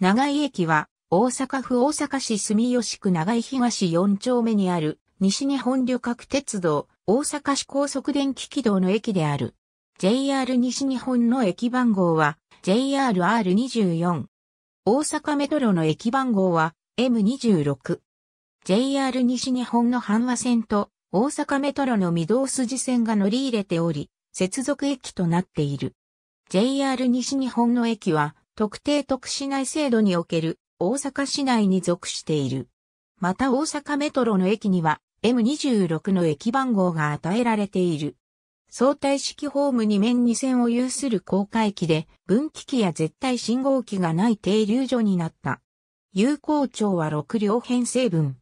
長井駅は、大阪府大阪市住吉区長井東4丁目にある、西日本旅客鉄道、大阪市高速電気軌道の駅である。JR 西日本の駅番号は、JRR24。大阪メトロの駅番号は、M26。JR 西日本の阪和線と、大阪メトロの御堂筋線が乗り入れており、接続駅となっている。JR 西日本の駅は、特定特市内制度における大阪市内に属している。また大阪メトロの駅には M26 の駅番号が与えられている。相対式ホーム2面2線を有する公開機で分岐器や絶対信号機がない停留所になった。有効庁は6両編成分。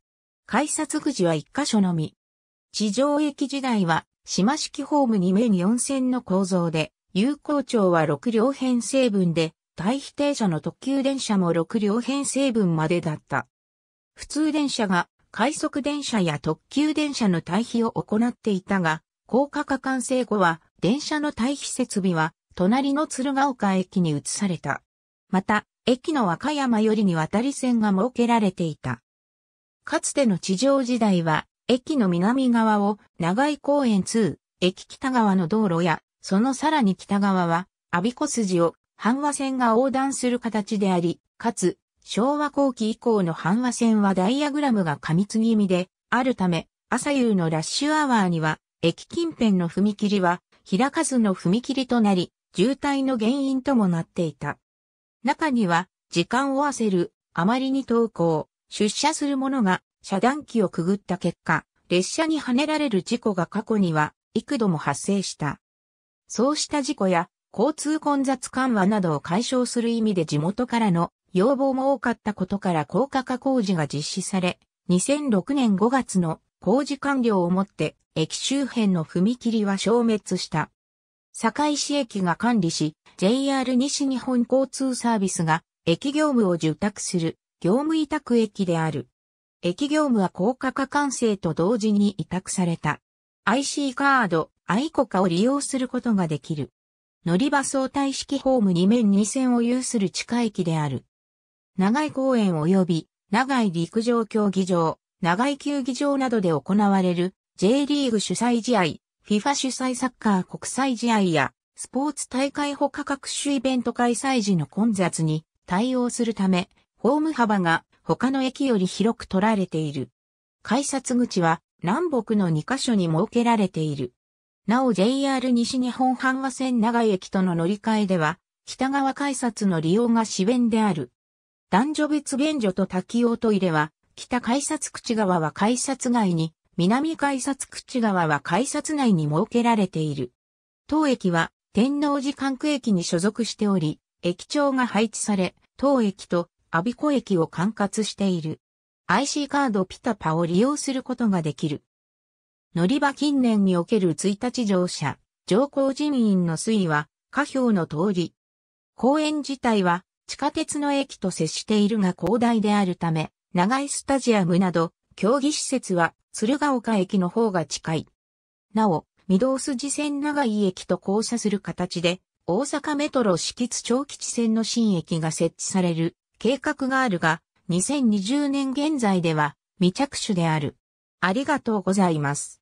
改札口は1箇所のみ。地上駅時代は島式ホーム2面4線の構造で、有効庁は6両編成分で対比停車の特急電車も6両編成分までだった。普通電車が快速電車や特急電車の対比を行っていたが、高架化完成後は電車の対比設備は隣の鶴岡駅に移された。また、駅の和歌山よりに渡り線が設けられていた。かつての地上時代は、駅の南側を長井公園2、駅北側の道路や、そのさらに北側は、阿鼻子筋を阪和線が横断する形であり、かつ、昭和後期以降の阪和線はダイアグラムが過密気味で、あるため、朝夕のラッシュアワーには、駅近辺の踏切は、開かずの踏切となり、渋滞の原因ともなっていた。中には、時間を焦る、あまりに投校、出社する者が遮断機をくぐった結果、列車に跳ねられる事故が過去には幾度も発生した。そうした事故や交通混雑緩和などを解消する意味で地元からの要望も多かったことから高架化工事が実施され、2006年5月の工事完了をもって駅周辺の踏切は消滅した。堺市駅が管理し、JR 西日本交通サービスが駅業務を受託する業務委託駅である。駅業務は高架化完成と同時に委託された。IC カード、アイコカを利用することができる。乗り場相対式ホーム2面2線を有する地下駅である。長井公園及び長井陸上競技場、長井球技場などで行われる J リーグ主催試合、FIFA 主催サッカー国際試合やスポーツ大会か各種イベント開催時の混雑に対応するため、ホーム幅が他の駅より広く取られている。改札口は南北の2カ所に設けられている。なお JR 西日本阪和線長井駅との乗り換えでは、北側改札の利用が私便である。男女別便所と滝用トイレは、北改札口側は改札外に、南改札口側は改札内に設けられている。当駅は天王寺管区駅に所属しており、駅長が配置され、当駅と阿鼻子駅を管轄している。IC カードピタパを利用することができる。乗り場近年における1日乗車、乗降人員の推移は、下表の通り。公園自体は、地下鉄の駅と接しているが広大であるため、長いスタジアムなど、競技施設は、鶴岡駅の方が近い。なお、御堂筋線長井駅と交差する形で、大阪メトロ敷津長吉線の新駅が設置される計画があるが、2020年現在では未着手である。ありがとうございます。